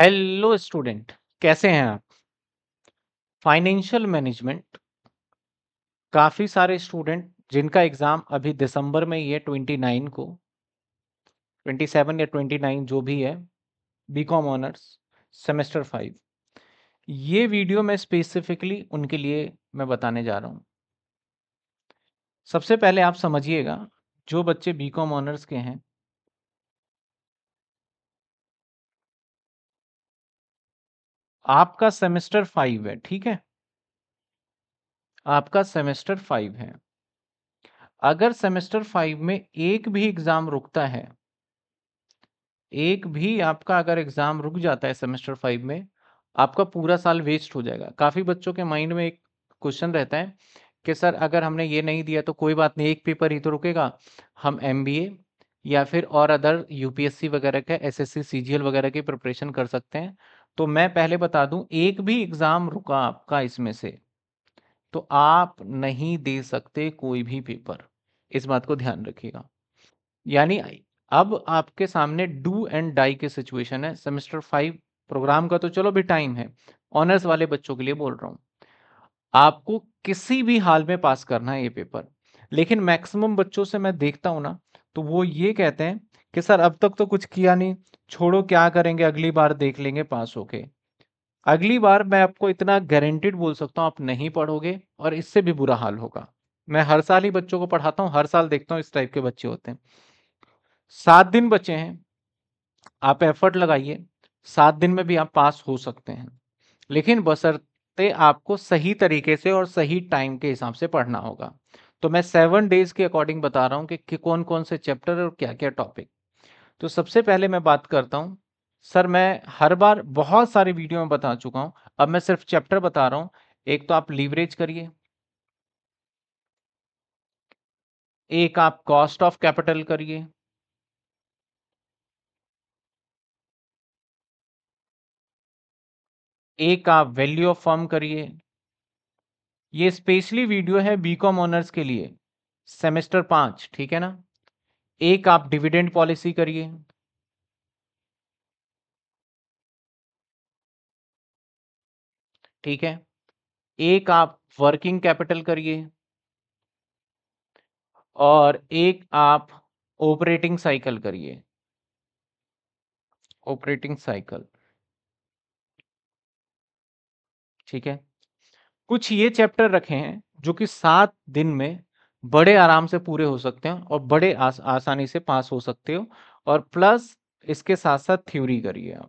hello student कैसे हैं आप फाइनेंशियल मैनेजमेंट काफ़ी सारे स्टूडेंट जिनका एग्ज़ाम अभी दिसंबर में ही है नाइन को ट्वेंटी सेवन या ट्वेंटी नाइन जो भी है बीकॉम ऑनर्स सेमेस्टर फाइव ये वीडियो मैं स्पेसिफिकली उनके लिए मैं बताने जा रहा हूँ सबसे पहले आप समझिएगा जो बच्चे बीकॉम ऑनर्स के हैं आपका सेमेस्टर फाइव है ठीक है आपका सेमेस्टर फाइव है अगर सेमेस्टर फाइव में एक भी एग्जाम रुकता है एक भी आपका अगर एग्जाम रुक जाता है सेमेस्टर फाइव में आपका पूरा साल वेस्ट हो जाएगा काफी बच्चों के माइंड में एक क्वेश्चन रहता है कि सर अगर हमने ये नहीं दिया तो कोई बात नहीं एक पेपर ही तो रुकेगा हम एम या फिर और अदर यूपीएससी वगैरह के एस एस वगैरह की प्रिपरेशन कर सकते हैं तो मैं पहले बता दूं एक भी एग्ज़ाम रुका आपका इसमें से तो आप नहीं दे सकते कोई भी पेपर इस बात को ध्यान रखिएगा यानी अब आपके सामने डू एंड डाई के सिचुएशन है सेमेस्टर फाइव प्रोग्राम का तो चलो भी टाइम है ऑनर्स वाले बच्चों के लिए बोल रहा हूं आपको किसी भी हाल में पास करना है ये पेपर लेकिन मैक्सिमम बच्चों से मैं देखता हूं ना तो वो ये कहते हैं कि सर अब तक तो कुछ किया नहीं छोड़ो क्या करेंगे अगली बार देख लेंगे पास होके अगली बार मैं आपको इतना गारंटेड बोल सकता हूँ आप नहीं पढ़ोगे और इससे भी बुरा हाल होगा मैं हर साल ही बच्चों को पढ़ाता हूँ हर साल देखता हूँ इस टाइप के बच्चे होते हैं सात दिन बचे हैं आप एफर्ट लगाइए सात दिन में भी आप पास हो सकते हैं लेकिन बसरते आपको सही तरीके से और सही टाइम के हिसाब से पढ़ना होगा तो मैं सेवन डेज के अकॉर्डिंग बता रहा हूँ कि, कि कौन कौन से चैप्टर और क्या क्या टॉपिक तो सबसे पहले मैं बात करता हूँ सर मैं हर बार बहुत सारे वीडियो में बता चुका हूँ अब मैं सिर्फ चैप्टर बता रहा हूँ एक तो आप लीवरेज करिए एक आप कॉस्ट ऑफ कैपिटल करिए एक आप वैल्यू ऑफ फॉर्म करिए ये स्पेशली वीडियो है बीकॉम ऑनर्स के लिए सेमेस्टर पांच ठीक है ना एक आप डिविडेंड पॉलिसी करिए ठीक है एक आप वर्किंग कैपिटल करिए और एक आप ऑपरेटिंग साइकिल करिए ऑपरेटिंग साइकिल ठीक है कुछ ये चैप्टर रखे हैं जो कि सात दिन में बड़े आराम से पूरे हो सकते हैं और बड़े आस, आसानी से पास हो सकते हो और प्लस इसके साथ साथ थ्योरी करिए आप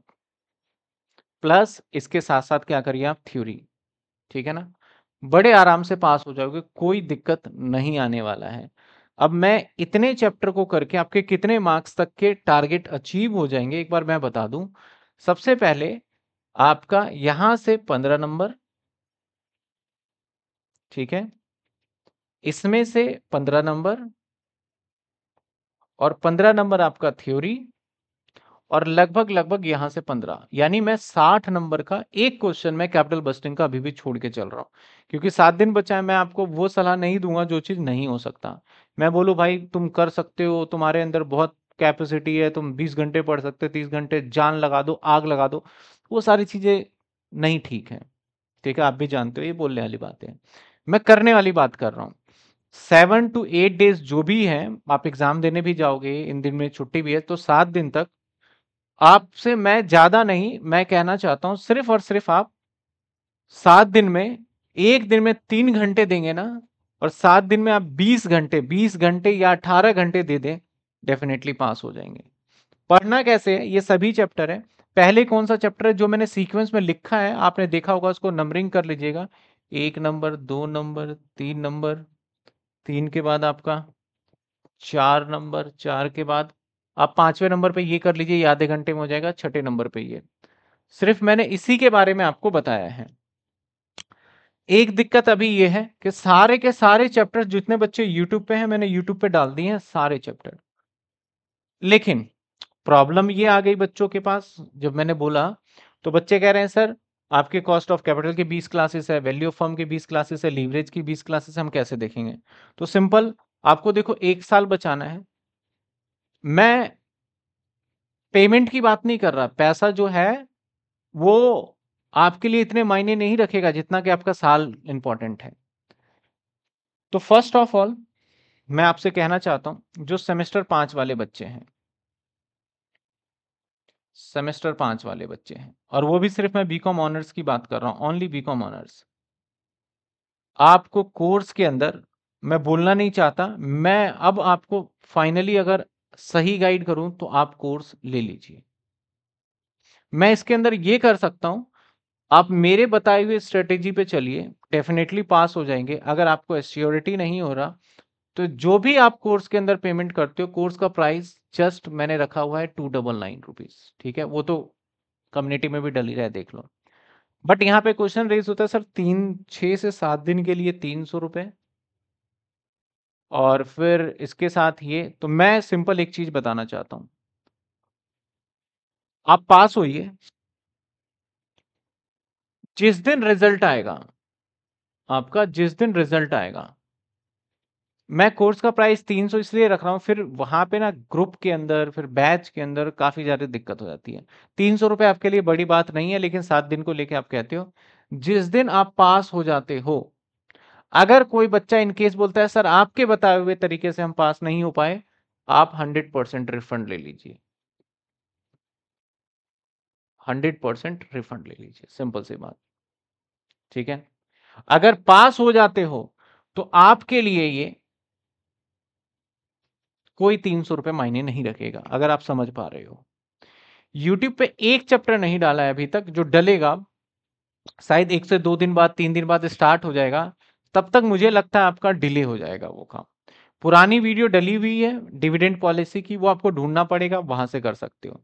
प्लस इसके साथ साथ क्या करिए आप थ्योरी ठीक है ना बड़े आराम से पास हो जाओगे कोई दिक्कत नहीं आने वाला है अब मैं इतने चैप्टर को करके आपके कितने मार्क्स तक के टारगेट अचीव हो जाएंगे एक बार मैं बता दूं सबसे पहले आपका यहां से पंद्रह नंबर ठीक है इसमें से पंद्रह नंबर और पंद्रह नंबर आपका थ्योरी और लगभग लगभग यहां से पंद्रह यानी मैं साठ नंबर का एक क्वेश्चन मैं कैपिटल बस्टिंग का अभी भी छोड़ के चल रहा हूं क्योंकि सात दिन बचा है मैं आपको वो सलाह नहीं दूंगा जो चीज़ नहीं हो सकता मैं बोलू भाई तुम कर सकते हो तुम्हारे अंदर बहुत कैपेसिटी है तुम बीस घंटे पढ़ सकते हो तीस घंटे जान लगा दो आग लगा दो वो सारी चीज़ें नहीं ठीक है ठीक है आप भी जानते हो ये बोलने वाली बातें मैं करने वाली बात कर रहा हूं सेवन टू एट डेज जो भी है आप एग्जाम देने भी जाओगे इन दिन में छुट्टी भी है तो सात दिन तक आपसे मैं ज्यादा नहीं मैं कहना चाहता हूं सिर्फ और सिर्फ आप सात दिन में एक दिन में तीन घंटे देंगे ना और सात दिन में आप बीस घंटे बीस घंटे या अठारह घंटे दे दें डेफिनेटली पास हो जाएंगे पढ़ना कैसे है ये सभी चैप्टर है पहले कौन सा चैप्टर है जो मैंने सीक्वेंस में लिखा है आपने देखा होगा उसको नंबरिंग कर लीजिएगा एक नंबर दो नंबर तीन नंबर तीन के बाद आपका चार नंबर चार के बाद आप पांचवें नंबर पे ये कर लीजिए आधे घंटे में हो जाएगा छठे नंबर पे ये सिर्फ मैंने इसी के बारे में आपको बताया है एक दिक्कत अभी ये है कि सारे के सारे चैप्टर जितने बच्चे YouTube पे हैं मैंने YouTube पे डाल दिए हैं सारे चैप्टर लेकिन प्रॉब्लम ये आ गई बच्चों के पास जब मैंने बोला तो बच्चे कह रहे हैं सर आपके कॉस्ट ऑफ कैपिटल के 20 क्लासेस है वैल्यू ऑफ फर्म के 20 क्लासेस है लीवरेज की 20 क्लासेस हम कैसे देखेंगे तो सिंपल आपको देखो एक साल बचाना है मैं पेमेंट की बात नहीं कर रहा पैसा जो है वो आपके लिए इतने मायने नहीं रखेगा जितना कि आपका साल इंपॉर्टेंट है तो फर्स्ट ऑफ ऑल मैं आपसे कहना चाहता हूं जो सेमेस्टर पांच वाले बच्चे हैं सेमेस्टर पांच वाले बच्चे हैं और वो भी सिर्फ मैं बीकॉम ऑनर्स की बात कर रहा हूं ओनली बीकॉम ऑनर्स आपको कोर्स के अंदर मैं बोलना नहीं चाहता मैं अब आपको फाइनली अगर सही गाइड करूं तो आप कोर्स ले लीजिए मैं इसके अंदर ये कर सकता हूं आप मेरे बताए हुए स्ट्रेटेजी पे चलिए डेफिनेटली पास हो जाएंगे अगर आपको एश्योरिटी नहीं हो रहा तो जो भी आप कोर्स के अंदर पेमेंट करते हो कोर्स का प्राइस जस्ट मैंने रखा हुआ है टू डबल नाइन रुपीज़ ठीक है वो तो कम्युनिटी में भी डल ही रहा है देख लो बट यहाँ पे क्वेश्चन रेज होता है सर तीन छह से सात दिन के लिए तीन सौ रुपए और फिर इसके साथ ये तो मैं सिंपल एक चीज़ बताना चाहता हूं आप पास होइए जिस दिन रिजल्ट आएगा आपका जिस दिन रिजल्ट आएगा मैं कोर्स का प्राइस 300 इसलिए रख रहा हूँ फिर वहां पे ना ग्रुप के अंदर फिर बैच के अंदर काफ़ी ज़्यादा दिक्कत हो जाती है तीन सौ रुपये आपके लिए बड़ी बात नहीं है लेकिन सात दिन को लेके आप कहते हो जिस दिन आप पास हो जाते हो अगर कोई बच्चा इनकेस बोलता है सर आपके बताए हुए तरीके से हम पास नहीं हो पाए आप हंड्रेड परसेंट रिफंड ले लीजिए हंड्रेड परसेंट रिफंड ले लीजिए सिंपल सी बात ठीक है अगर पास हो जाते हो तो आपके लिए ये कोई तीन सौ रुपये मायने नहीं रखेगा अगर आप समझ पा रहे हो यूट्यूब पे एक चैप्टर नहीं डाला है अभी तक जो डलेगा शायद एक से दो दिन बाद तीन दिन बाद स्टार्ट हो जाएगा तब तक मुझे लगता है आपका डिले हो जाएगा वो काम पुरानी वीडियो डली हुई है डिविडेंड पॉलिसी की वो आपको ढूंढना पड़ेगा वहां से कर सकते हो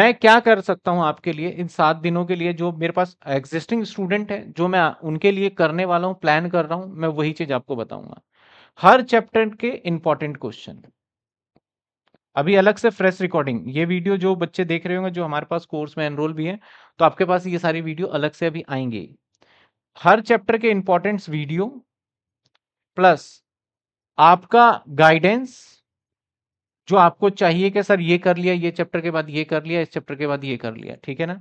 मैं क्या कर सकता हूं आपके लिए इन सात दिनों के लिए जो मेरे पास एग्जिस्टिंग स्टूडेंट है जो मैं उनके लिए करने वाला हूं प्लान कर रहा हूं मैं वही चीज आपको बताऊंगा हर चैप्टर के इंपॉर्टेंट क्वेश्चन अभी अलग से फ्रेश रिकॉर्डिंग ये वीडियो जो बच्चे देख रहे होंगे जो हमारे पास कोर्स में एनरोल भी हैं तो आपके पास ये सारी वीडियो अलग से अभी आएंगे हर चैप्टर के इंपॉर्टेंट्स वीडियो प्लस आपका गाइडेंस जो आपको चाहिए कि सर ये कर लिया ये चैप्टर के बाद ये कर लिया इस चैप्टर के बाद ये कर लिया ठीक है ना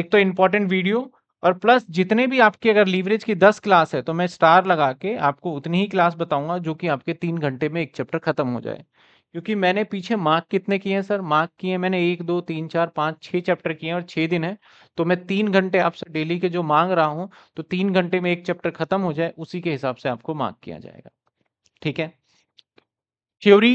एक तो इंपॉर्टेंट वीडियो और प्लस जितने भी आपकी अगर लीवरेज की दस क्लास है तो मैं स्टार लगा के आपको उतनी ही क्लास बताऊंगा जो कि आपके तीन घंटे में एक चैप्टर खत्म हो जाए क्योंकि मैंने पीछे मार्क कितने किए हैं सर मार्क किए मैंने एक दो तीन चार पाँच छः चैप्टर किए हैं और छः दिन है तो मैं तीन घंटे आपसे डेली के जो मांग रहा हूँ तो तीन घंटे में एक चैप्टर खत्म हो जाए उसी के हिसाब से आपको मार्क किया जाएगा ठीक है थ्योरी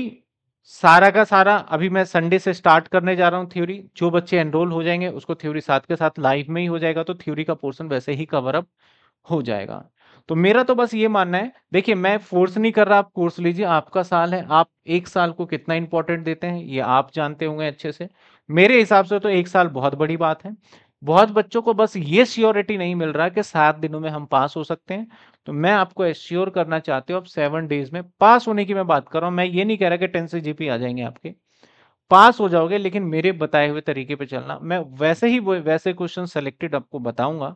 सारा का सारा अभी मैं संडे से स्टार्ट करने जा रहा हूँ थ्योरी जो बच्चे एनरोल हो जाएंगे उसको थ्योरी साथ के साथ लाइव में ही हो जाएगा तो थ्योरी का पोर्सन वैसे ही कवरअप हो जाएगा तो मेरा तो बस ये मानना है देखिए मैं फोर्स नहीं कर रहा आप कोर्स लीजिए आपका साल है आप एक साल को कितना इंपॉर्टेंट देते हैं ये आप जानते होंगे अच्छे से मेरे हिसाब से तो एक साल बहुत बड़ी बात है बहुत बच्चों को बस ये श्योरिटी नहीं मिल रहा कि सात दिनों में हम पास हो सकते हैं तो मैं आपको एश्योर करना चाहते हो आप सेवन डेज में पास होने की मैं बात कर रहा हूँ मैं ये नहीं कह रहा कि टेन से जीपी आ जाएंगे आपके पास हो जाओगे लेकिन मेरे बताए हुए तरीके पे चलना मैं वैसे ही वैसे क्वेश्चन सेलेक्टेड आपको बताऊंगा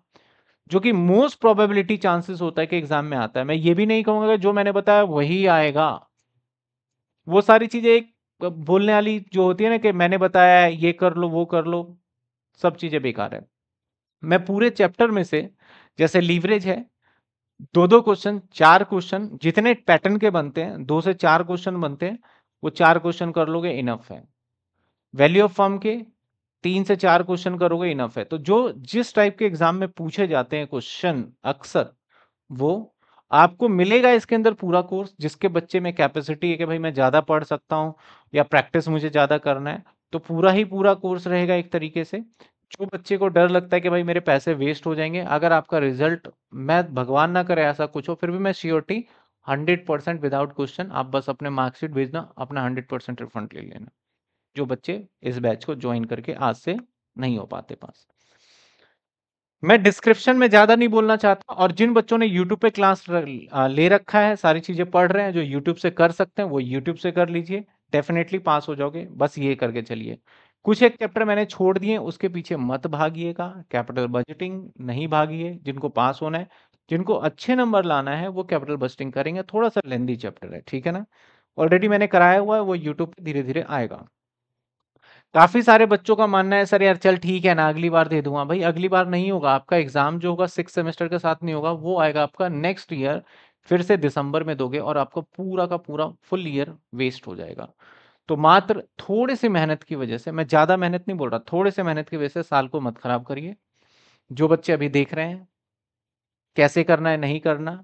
जो कि मोस्ट प्रोबेबिलिटी चांसेस होता है कि एग्जाम में आता है मैं ये भी नहीं कि जो मैंने बताया वही आएगा वो सारी चीज़ें एक बोलने वाली जो होती है ना कि मैंने बताया ये कर लो वो कर लो सब चीज़ें बेकार है मैं पूरे चैप्टर में से जैसे लीवरेज है दो दो क्वेश्चन चार क्वेश्चन जितने पैटर्न के बनते हैं दो से चार क्वेश्चन बनते हैं वो चार क्वेश्चन कर लोगे इनफ है वैल्यू ऑफ फॉर्म के तीन से चार क्वेश्चन करोगे इनफ है तो जो जिस टाइप के एग्जाम में पूछे जाते हैं क्वेश्चन अक्सर वो आपको मिलेगा इसके अंदर पूरा कोर्स जिसके बच्चे में कैपेसिटी है कि भाई मैं ज़्यादा पढ़ सकता हूँ या प्रैक्टिस मुझे ज़्यादा करना है तो पूरा ही पूरा कोर्स रहेगा एक तरीके से जो बच्चे को डर लगता है कि भाई मेरे पैसे वेस्ट हो जाएंगे अगर आपका रिजल्ट मैं भगवान ना करे ऐसा कुछ हो फिर भी मैं surety hundred percent without question आप बस अपने मार्कशीट भेजना अपना हंड्रेड परसेंट रिफंड ले लेना जो बच्चे इस बैच को ज्वाइन करके आज से नहीं हो पाते पास मैं डिस्क्रिप्शन में ज़्यादा नहीं बोलना चाहता और जिन बच्चों ने यूट्यूब पे क्लास ले रखा है सारी चीज़ें पढ़ रहे हैं जो यूट्यूब से कर सकते हैं वो यूट्यूब से कर लीजिए डेफिनेटली पास हो जाओगे बस ये करके चलिए कुछ एक चैप्टर मैंने छोड़ दिए उसके पीछे मत भागिएगा कैपिटल बजटिंग नहीं भागिए जिनको पास होना है जिनको अच्छे नंबर लाना है वो कैपिटल बजटिंग करेंगे थोड़ा सा लेंदी चैप्टर है ठीक है ना ऑलरेडी मैंने कराया हुआ है वो यूट्यूब पर धीरे धीरे आएगा काफी सारे बच्चों का मानना है सर यार चल ठीक है ना अगली बार दे दूंगा भाई अगली बार नहीं होगा आपका एग्जाम जो होगा सिक्स सेमेस्टर के साथ नहीं होगा वो आएगा आपका नेक्स्ट ईयर फिर से दिसंबर में दोगे और आपका पूरा का पूरा फुल ईयर वेस्ट हो जाएगा तो मात्र थोड़े से मेहनत की वजह से मैं ज्यादा मेहनत नहीं बोल रहा थोड़े से मेहनत की वजह से साल को मत खराब करिए जो बच्चे अभी देख रहे हैं कैसे करना है नहीं करना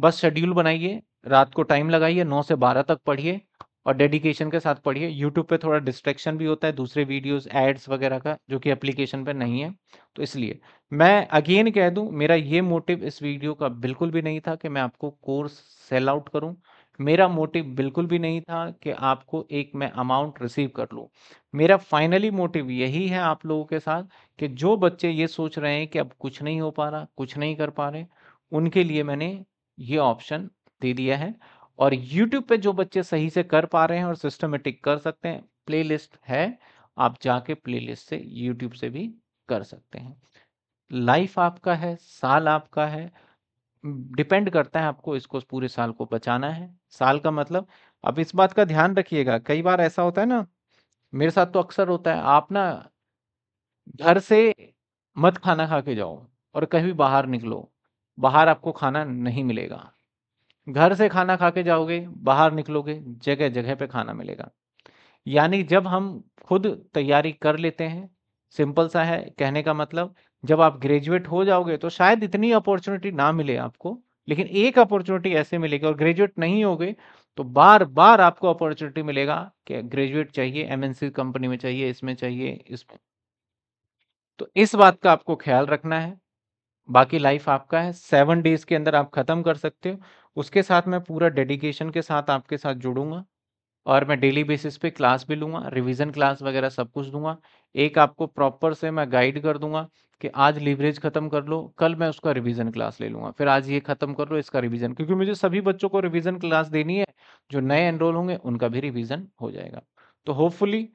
बस शेड्यूल बनाइए रात को टाइम लगाइए नौ से बारह तक पढ़िए और डेडिकेशन के साथ पढ़िए यूट्यूब पे थोड़ा डिस्ट्रेक्शन भी होता है दूसरे वीडियोस एड्स वगैरह का जो कि एप्लीकेशन पे नहीं है तो इसलिए मैं अगेन कह दूं मेरा ये मोटिव इस वीडियो का बिल्कुल भी नहीं था कि मैं आपको कोर्स सेल आउट करूं मेरा मोटिव बिल्कुल भी नहीं था कि आपको एक मैं अमाउंट रिसीव कर लूँ मेरा फाइनली मोटिव यही है आप लोगों के साथ कि जो बच्चे ये सोच रहे हैं कि अब कुछ नहीं हो पा रहा कुछ नहीं कर पा रहे उनके लिए मैंने ये ऑप्शन दे दिया है और यूट्यूब पे जो बच्चे सही से कर पा रहे हैं और सिस्टमेटिक कर सकते हैं प्लेलिस्ट है आप जाके प्लेलिस्ट से यूट्यूब से भी कर सकते हैं लाइफ आपका है साल आपका है डिपेंड करता है आपको इसको पूरे साल को बचाना है साल का मतलब अब इस बात का ध्यान रखिएगा कई बार ऐसा होता है ना मेरे साथ तो अक्सर होता है आप ना घर से मत खाना खा के जाओ और कहीं बाहर निकलो बाहर आपको खाना नहीं मिलेगा घर से खाना खा के जाओगे बाहर निकलोगे जगह जगह पे खाना मिलेगा यानी जब हम खुद तैयारी कर लेते हैं सिंपल सा है कहने का मतलब जब आप ग्रेजुएट हो जाओगे तो शायद इतनी अपॉर्चुनिटी ना मिले आपको लेकिन एक अपॉर्चुनिटी ऐसे मिलेगी और ग्रेजुएट नहीं होगे तो बार बार आपको अपॉर्चुनिटी मिलेगा कि ग्रेजुएट चाहिए एमएनसी कंपनी में चाहिए इसमें चाहिए इस तो इस बात का आपको ख्याल रखना है बाकी लाइफ आपका है सेवन डेज के अंदर आप ख़त्म कर सकते हो उसके साथ मैं पूरा डेडिकेशन के साथ आपके साथ जुड़ूंगा और मैं डेली बेसिस पे क्लास भी लूंगा रिवीजन क्लास वगैरह सब कुछ दूंगा एक आपको प्रॉपर से मैं गाइड कर दूंगा कि आज लीवरेज ख़त्म कर लो कल मैं उसका रिवीजन क्लास ले लूंगा फिर आज ये ख़त्म कर लो इसका रिवीजन क्योंकि मुझे सभी बच्चों को रिवीजन क्लास देनी है जो नए एनरोल होंगे उनका भी रिवीजन हो जाएगा तो होपफुली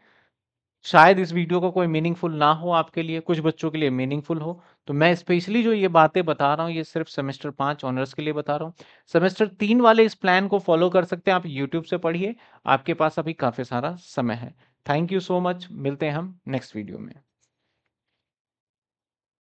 शायद इस वीडियो का कोई मीनिंगफुल ना हो आपके लिए कुछ बच्चों के लिए मीनिंगफुल हो तो मैं स्पेशली जो ये बातें बता रहा हूँ ये सिर्फ सेमेस्टर पाँच ऑनर्स के लिए बता रहा हूँ सेमेस्टर तीन वाले इस प्लान को फॉलो कर सकते हैं आप यूट्यूब से पढ़िए आपके पास अभी काफ़ी सारा समय है थैंक यू सो मच मिलते हैं हम नेक्स्ट वीडियो में